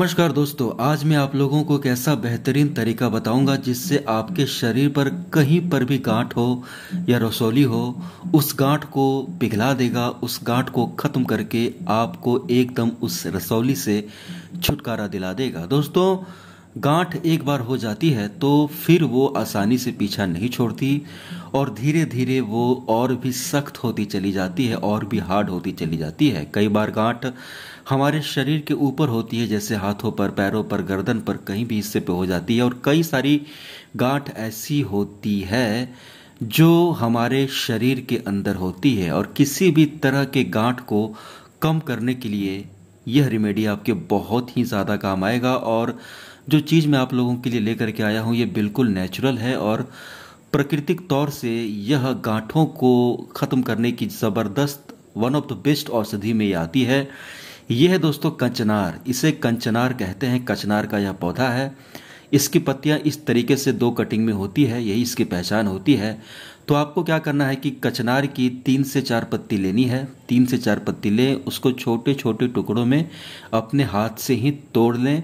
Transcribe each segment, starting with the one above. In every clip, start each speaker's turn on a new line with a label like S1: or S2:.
S1: नमस्कार दोस्तों आज मैं आप लोगों को एक ऐसा बेहतरीन तरीका बताऊंगा जिससे आपके शरीर पर कहीं पर भी गांठ हो या रसौली हो उस गांठ को पिघला देगा उस गांठ को ख़त्म करके आपको एकदम उस रसौली से छुटकारा दिला देगा दोस्तों गांठ एक बार हो जाती है तो फिर वो आसानी से पीछा नहीं छोड़ती और धीरे धीरे वो और भी सख्त होती चली जाती है और भी हार्ड होती चली जाती है कई बार गांठ हमारे शरीर के ऊपर होती है जैसे हाथों पर पैरों पर गर्दन पर कहीं भी हिस्से पे हो जाती है और कई सारी गांठ ऐसी होती है जो हमारे शरीर के अंदर होती है और किसी भी तरह के गांठ को कम करने के लिए यह रेमेडी आपके बहुत ही ज़्यादा काम आएगा और जो चीज़ मैं आप लोगों के लिए लेकर के आया हूँ ये बिल्कुल नेचुरल है और प्राकृतिक तौर से यह गांठों को ख़त्म करने की ज़बरदस्त वन ऑफ द बेस्ट औषधि में ये आती है ये है दोस्तों कंचनार इसे कंचनार कहते हैं कचनार का यह पौधा है इसकी पत्तियाँ इस तरीके से दो कटिंग में होती है यही इसकी पहचान होती है तो आपको क्या करना है कि कचनार की तीन से चार पत्ती लेनी है तीन से चार पत्ती लें उसको छोटे छोटे टुकड़ों में अपने हाथ से ही तोड़ लें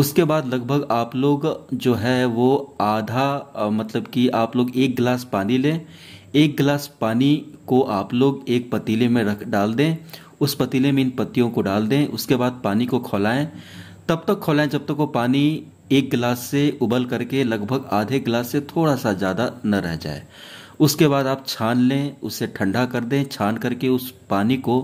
S1: उसके बाद लगभग आप लोग जो है वो आधा मतलब कि आप लोग एक गिलास पानी लें एक गिलास पानी को आप लोग एक पतीले में रख डाल दें उस पतीले में इन पत्तियों को डाल दें उसके बाद पानी को खोलाएं तब तक खोलाएं जब तक वो पानी एक गिलास से उबल करके लगभग आधे गिलास से थोड़ा सा ज़्यादा न रह जाए उसके बाद आप छान लें उसे ठंडा कर दें छान करके उस पानी को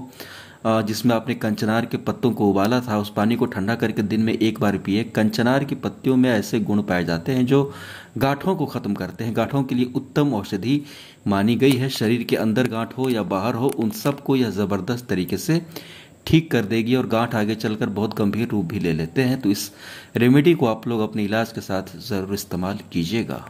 S1: जिसमें आपने कंचनार के पत्तों को उबाला था उस पानी को ठंडा करके दिन में एक बार पिए कंचनार की पत्तियों में ऐसे गुण पाए जाते हैं जो गांठों को ख़त्म करते हैं गांठों के लिए उत्तम औषधि मानी गई है शरीर के अंदर गांठ हो या बाहर हो उन सबको यह ज़बरदस्त तरीके से ठीक कर देगी और गांठ आगे चलकर बहुत गंभीर रूप भी ले लेते हैं तो इस रेमेडी को आप लोग अपने इलाज के साथ ज़रूर इस्तेमाल कीजिएगा